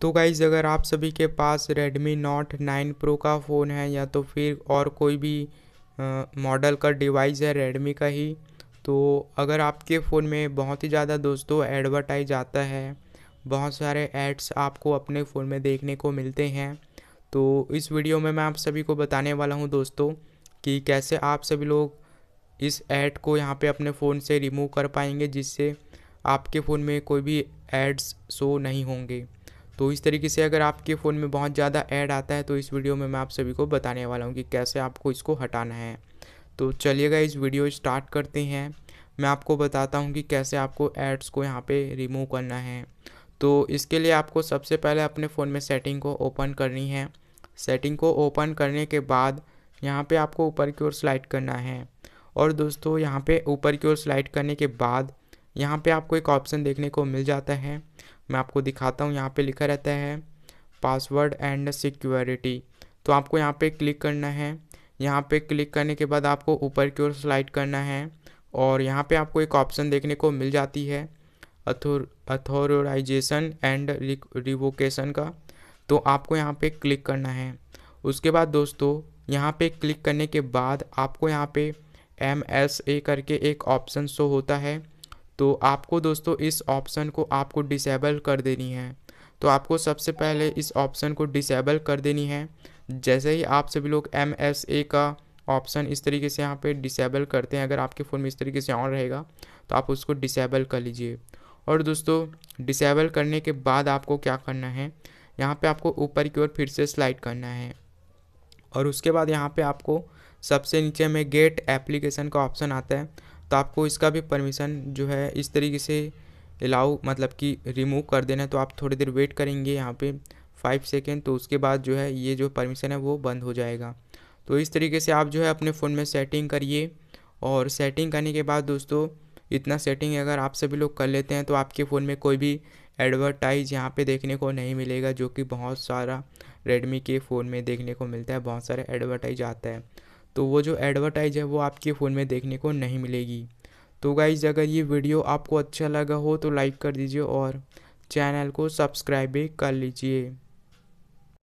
तो गाइज़ अगर आप सभी के पास Redmi Note 9 Pro का फ़ोन है या तो फिर और कोई भी मॉडल का डिवाइस है Redmi का ही तो अगर आपके फ़ोन में बहुत ही ज़्यादा दोस्तों एडवर्टाइज आता है बहुत सारे एड्स आपको अपने फ़ोन में देखने को मिलते हैं तो इस वीडियो में मैं आप सभी को बताने वाला हूं दोस्तों कि कैसे आप सभी लोग इस ऐड को यहां पे अपने फ़ोन से रिमूव कर पाएंगे जिससे आपके फ़ोन में कोई भी एड्स शो नहीं होंगे तो इस तरीके से अगर आपके फ़ोन में बहुत ज़्यादा ऐड आता है तो इस वीडियो में मैं आप सभी को बताने वाला हूँ कि कैसे आपको इसको हटाना है तो चलिएगा इस वीडियो स्टार्ट करते हैं मैं आपको बताता हूँ कि कैसे आपको एड्स को यहाँ पे रिमूव करना है तो इसके लिए आपको सबसे पहले अपने फ़ोन में सेटिंग को ओपन करनी है सेटिंग को ओपन करने के बाद यहाँ पे आपको ऊपर की ओर स्लाइड करना है और दोस्तों यहाँ पे ऊपर की ओर स्लाइड करने के बाद यहाँ पे आपको एक ऑप्शन देखने को मिल जाता है मैं आपको दिखाता हूँ यहाँ पे लिखा रहता है पासवर्ड एंड सिक्योरिटी तो आपको यहाँ पे क्लिक करना है यहाँ पे क्लिक करने के बाद आपको ऊपर की ओर स्लाइड करना है और यहाँ पे आपको एक ऑप्शन देखने को मिल जाती है अथोर अथोराइजेशन एंड रिवोकेशन का तो आपको यहाँ पे क्लिक करना है उसके बाद दोस्तों यहाँ पे क्लिक करने के बाद आपको यहाँ पे एम एस ए करके एक ऑप्शन शो होता है तो आपको दोस्तों इस ऑप्शन को आपको डिसेबल कर देनी है तो आपको सबसे पहले इस ऑप्शन को डिसेबल कर देनी है जैसे ही आप सभी लोग एम एस ए का ऑप्शन इस तरीके से यहाँ पे डिसेबल करते हैं अगर आपके फ़ोन में इस तरीके से ऑन रहेगा तो आप उसको डिसेबल कर लीजिए और दोस्तों डिसेबल करने के बाद आपको क्या करना है यहाँ पे आपको ऊपर की ओर फिर से स्लाइड करना है और उसके बाद यहाँ पे आपको सबसे नीचे में गेट एप्लीकेशन का ऑप्शन आता है तो आपको इसका भी परमिशन जो है इस तरीके से अलाउ मतलब कि रिमूव कर देना है तो आप थोड़ी देर वेट करेंगे यहाँ पे फाइव सेकेंड तो उसके बाद जो है ये जो परमिशन है वो बंद हो जाएगा तो इस तरीके से आप जो है अपने फ़ोन में सेटिंग करिए और सेटिंग करने के बाद दोस्तों इतना सेटिंग अगर आप सभी लोग कर लेते हैं तो आपके फ़ोन में कोई भी एडवर्टाइज यहाँ पे देखने को नहीं मिलेगा जो कि बहुत सारा रेडमी के फ़ोन में देखने को मिलता है बहुत सारे एडवर्टाइज आता है तो वो जो एडवर्टाइज है वो आपके फ़ोन में देखने को नहीं मिलेगी तो गाइज़ अगर ये वीडियो आपको अच्छा लगा हो तो लाइक कर दीजिए और चैनल को सब्सक्राइब भी कर लीजिए